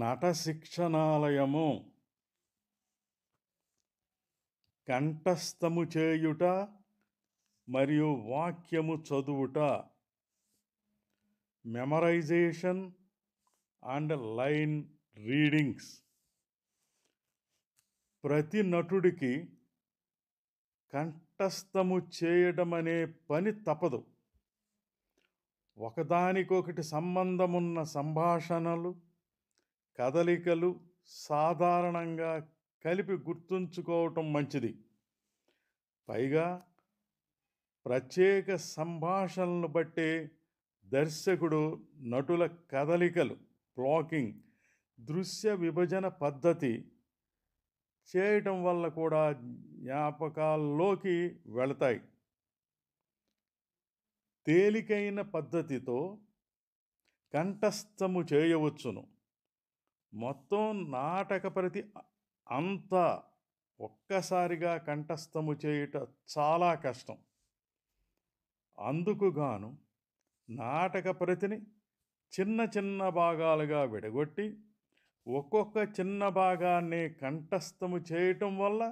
నట శిక్షణాలయము కంఠస్థము చేయుట మరియు వాక్యము చదువుట మెమరైజేషన్ అండ్ లైన్ రీడింగ్స్ ప్రతి నటుడికి కంఠస్థము చేయడం అనే పని తప్పదు ఒకదానికొకటి సంబంధమున్న సంభాషణలు కదలికలు సాధారణంగా కలిపి గుర్తుంచుకోవటం మంచిది పైగా ప్రత్యేక సంభాషణను బట్టే దర్శకుడు నటుల కదలికలు బ్లాకింగ్ దృశ్య విభజన పద్ధతి చేయటం వల్ల కూడా జ్ఞాపకాల్లోకి వెళతాయి తేలికైన పద్ధతితో కంఠస్థము చేయవచ్చును మొత్తం నాటక ప్రతి అంతా ఒక్కసారిగా కంఠస్థము చేయుట చాలా కష్టం అందుకు గాను నాటక ప్రతిని చిన్న చిన్న భాగాలుగా విడగొట్టి ఒక్కొక్క చిన్న భాగాన్ని కంఠస్థము చేయటం వల్ల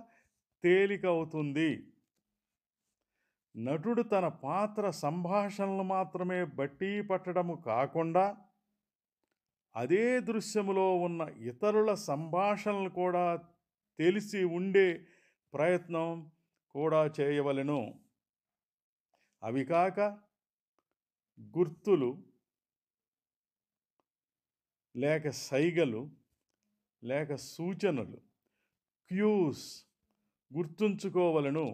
తేలిక అవుతుంది నటుడు తన పాత్ర సంభాషణలు మాత్రమే బట్టి పట్టడము కాకుండా అదే దృశ్యములో ఉన్న ఇతరుల సంభాషణలు కూడా తెలిసి ఉండే ప్రయత్నం కూడా చేయవలను అవి కాక గుర్తులు లేక సైగలు లేక సూచనలు క్యూస్ గుర్తుంచుకోవలను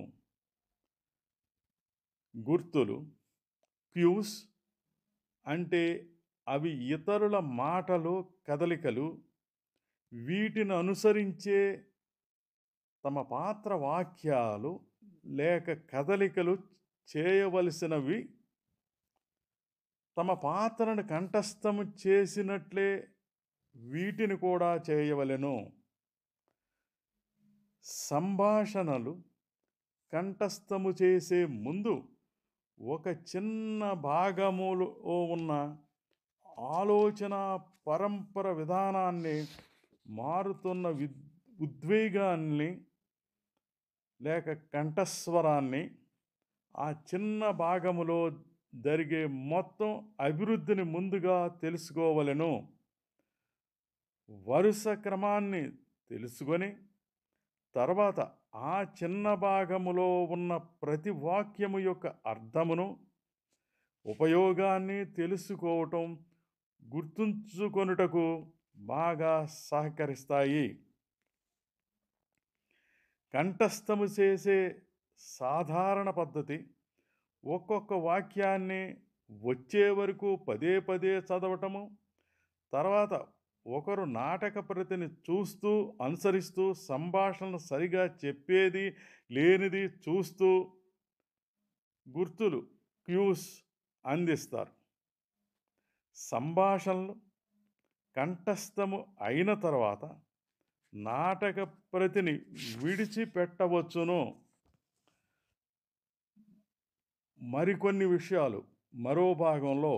గుర్తులు క్యూస్ అంటే అవి ఇతరుల మాటలు కదలికలు వీటిని అనుసరించే తమ పాత్ర వాక్యాలు లేక కదలికలు చేయవలసినవి తమ పాత్రను కంఠస్థము చేసినట్లే వీటిని కూడా చేయవలెను సంభాషణలు కంఠస్థము చేసే ముందు ఒక చిన్న భాగములో ఉన్న ఆలోచన పరంపర విధానాన్ని మారుతున్న విద్ ఉద్వేగాన్ని లేక కంఠస్వరాన్ని ఆ చిన్న భాగములో జరిగే మొత్తం అభివృద్ధిని ముందుగా తెలుసుకోవలను వరుస క్రమాన్ని తెలుసుకొని తర్వాత ఆ చిన్న భాగములో ఉన్న ప్రతి వాక్యము యొక్క అర్థమును ఉపయోగాన్ని తెలుసుకోవటం గుర్తుంచుకొనుటకు బాగా సహకరిస్తాయి కంఠస్థము చేసే సాధారణ పద్ధతి ఒక్కొక్క వాక్యాన్ని వచ్చే వరకు పదే పదే చదవటము తర్వాత ఒకరు నాటక ప్రతిని చూస్తూ అనుసరిస్తూ సంభాషణ సరిగా చెప్పేది లేనిది చూస్తూ గుర్తులు క్యూస్ అందిస్తారు సంభాషణలు కంఠస్థము అయిన తర్వాత నాటక ప్రతిని విడిచిపెట్టవచ్చును మరికొన్ని విషయాలు మరో భాగంలో